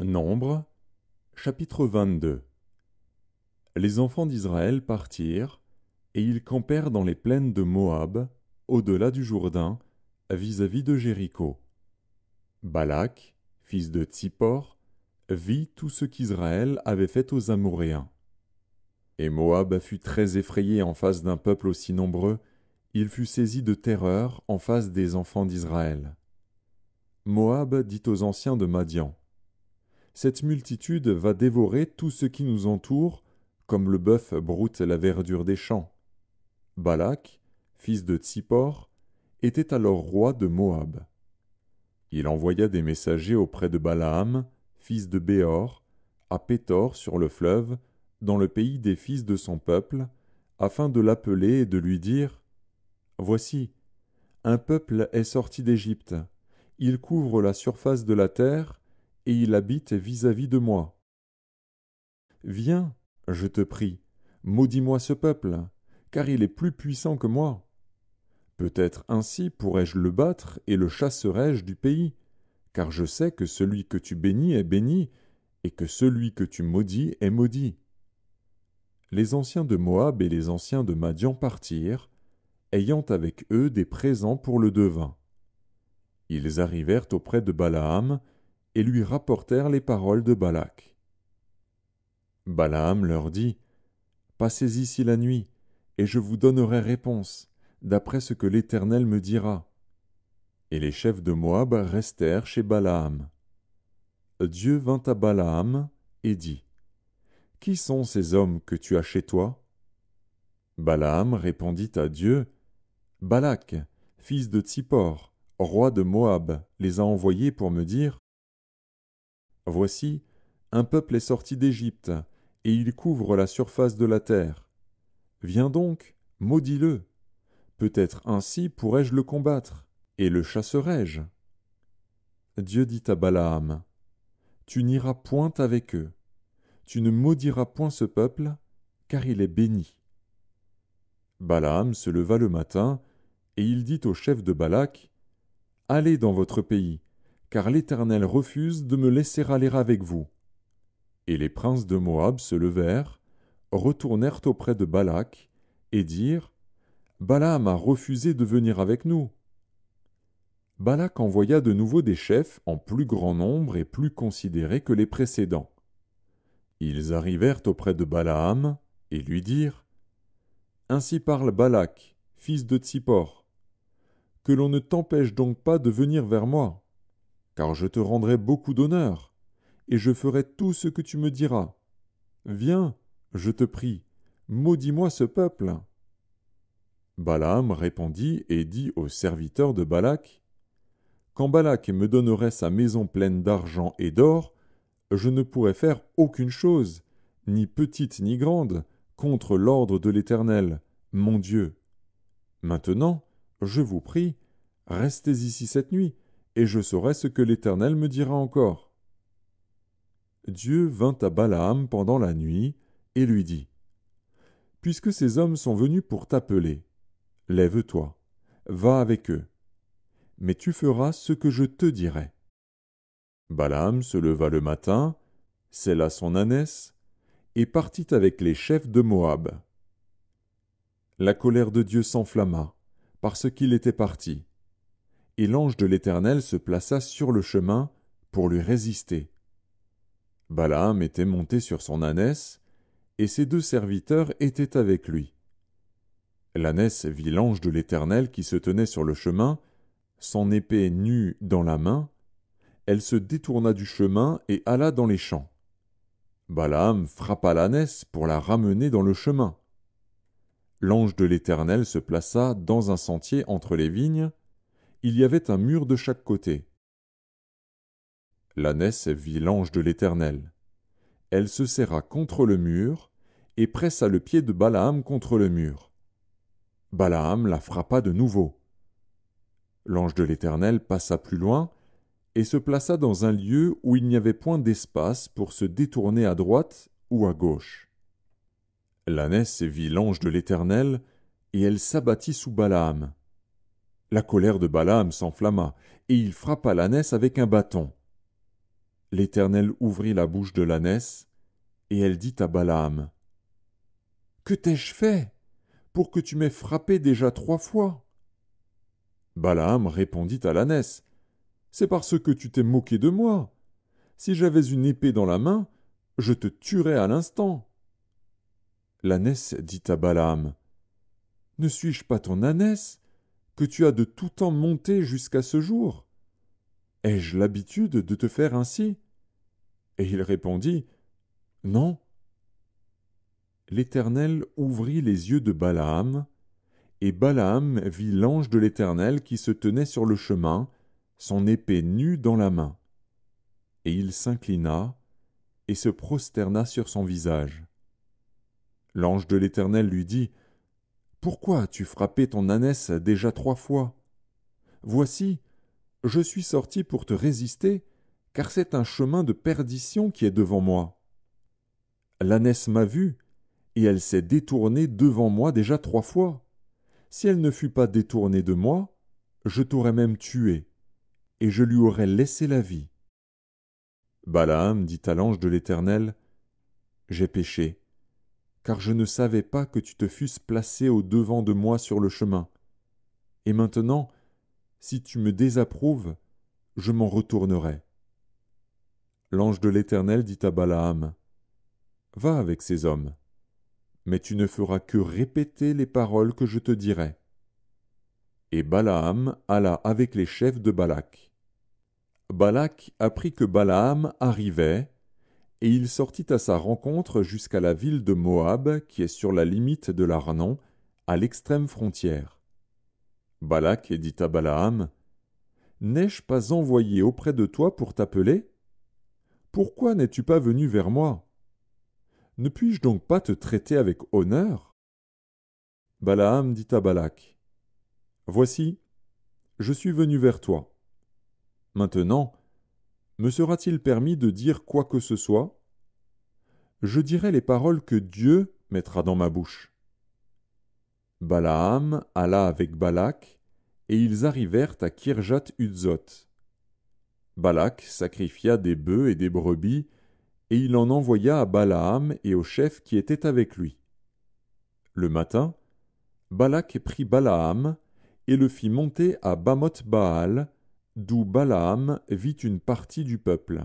Nombre chapitre 22 Les enfants d'Israël partirent, et ils campèrent dans les plaines de Moab, au-delà du Jourdain, vis-à-vis de Jéricho. Balak, fils de Tsippor, vit tout ce qu'Israël avait fait aux Amoréens. Et Moab fut très effrayé en face d'un peuple aussi nombreux, il fut saisi de terreur en face des enfants d'Israël. Moab dit aux anciens de Madian cette multitude va dévorer tout ce qui nous entoure, comme le bœuf broute la verdure des champs. Balak, fils de Tsippor, était alors roi de Moab. Il envoya des messagers auprès de Balaam, fils de Béor, à Pétor sur le fleuve, dans le pays des fils de son peuple, afin de l'appeler et de lui dire Voici, un peuple est sorti d'Égypte, il couvre la surface de la terre, et il habite vis-à-vis de moi. Viens, je te prie, maudis-moi ce peuple, car il est plus puissant que moi. Peut-être ainsi pourrais je le battre et le chasserai-je du pays, car je sais que celui que tu bénis est béni, et que celui que tu maudis est maudit. Les anciens de Moab et les anciens de Madian partirent, ayant avec eux des présents pour le devin. Ils arrivèrent auprès de Balaam, et lui rapportèrent les paroles de balak balaam leur dit passez ici la nuit et je vous donnerai réponse d'après ce que l'éternel me dira et les chefs de moab restèrent chez balaam dieu vint à balaam et dit qui sont ces hommes que tu as chez toi balaam répondit à dieu balak fils de tsippor roi de moab les a envoyés pour me dire voici un peuple est sorti d'égypte et il couvre la surface de la terre viens donc maudis le peut-être ainsi pourrais je le combattre et le chasserai je dieu dit à balaam tu n'iras point avec eux tu ne maudiras point ce peuple car il est béni balaam se leva le matin et il dit au chef de balak allez dans votre pays car l'Éternel refuse de me laisser aller avec vous. Et les princes de Moab se levèrent, retournèrent auprès de Balak, et dirent Balaam a refusé de venir avec nous. Balak envoya de nouveau des chefs en plus grand nombre et plus considérés que les précédents. Ils arrivèrent auprès de Balaam et lui dirent Ainsi parle Balak, fils de Tsippor, que l'on ne t'empêche donc pas de venir vers moi car je te rendrai beaucoup d'honneur, et je ferai tout ce que tu me diras. Viens, je te prie, maudis-moi ce peuple. Balaam répondit et dit au serviteur de Balak, Quand Balak me donnerait sa maison pleine d'argent et d'or, je ne pourrais faire aucune chose, ni petite ni grande, contre l'ordre de l'Éternel, mon Dieu. Maintenant, je vous prie, restez ici cette nuit, et je saurai ce que l'Éternel me dira encore. Dieu vint à Balaam pendant la nuit, et lui dit, Puisque ces hommes sont venus pour t'appeler, lève-toi, va avec eux, mais tu feras ce que je te dirai. Balaam se leva le matin, sella ânesse et partit avec les chefs de Moab. La colère de Dieu s'enflamma, parce qu'il était parti, et l'ange de l'Éternel se plaça sur le chemin pour lui résister. Balaam était monté sur son ânesse et ses deux serviteurs étaient avec lui. L'ânesse vit l'ange de l'Éternel qui se tenait sur le chemin, son épée nue dans la main, elle se détourna du chemin et alla dans les champs. Balaam frappa l'ânesse pour la ramener dans le chemin. L'ange de l'Éternel se plaça dans un sentier entre les vignes, il y avait un mur de chaque côté. L'ânesse vit l'ange de l'Éternel. Elle se serra contre le mur et pressa le pied de Balaam contre le mur. Balaam la frappa de nouveau. L'ange de l'Éternel passa plus loin et se plaça dans un lieu où il n'y avait point d'espace pour se détourner à droite ou à gauche. L'ânesse vit l'ange de l'Éternel, et elle s'abattit sous Balaam. La colère de Balaam s'enflamma, et il frappa l'ânesse avec un bâton. L'Éternel ouvrit la bouche de l'ânesse, et elle dit à Balaam Que t'ai-je fait pour que tu m'aies frappé déjà trois fois Balaam répondit à l'ânesse C'est parce que tu t'es moqué de moi. Si j'avais une épée dans la main, je te tuerais à l'instant. L'ânesse dit à Balaam Ne suis-je pas ton ânesse que tu as de tout temps monté jusqu'à ce jour ai-je l'habitude de te faire ainsi et il répondit non l'éternel ouvrit les yeux de balaam et balaam vit l'ange de l'éternel qui se tenait sur le chemin son épée nue dans la main et il s'inclina et se prosterna sur son visage l'ange de l'éternel lui dit pourquoi as-tu frappé ton ânesse déjà trois fois voici je suis sorti pour te résister car c'est un chemin de perdition qui est devant moi l'ânesse m'a vu et elle s'est détournée devant moi déjà trois fois si elle ne fût pas détournée de moi je t'aurais même tué et je lui aurais laissé la vie balaam dit à l'ange de l'éternel j'ai péché car je ne savais pas que tu te fusses placé au-devant de moi sur le chemin et maintenant si tu me désapprouves je m'en retournerai l'ange de l'éternel dit à balaam va avec ces hommes mais tu ne feras que répéter les paroles que je te dirai et balaam alla avec les chefs de balak balak apprit que balaam arrivait et il sortit à sa rencontre jusqu'à la ville de moab qui est sur la limite de l'arnon à l'extrême frontière balak dit à balaam n'ai-je pas envoyé auprès de toi pour t'appeler pourquoi n'es-tu pas venu vers moi ne puis-je donc pas te traiter avec honneur Balaam dit à Balak, Voici, je suis venu vers toi. Maintenant, me sera-t-il permis de dire quoi que ce soit Je dirai les paroles que Dieu mettra dans ma bouche. Balaam alla avec Balak, et ils arrivèrent à Kirjat Uzzot. Balak sacrifia des bœufs et des brebis, et il en envoya à Balaam et au chef qui était avec lui. Le matin, Balak prit Balaam et le fit monter à Bamoth Baal, d'où Balaam vit une partie du peuple.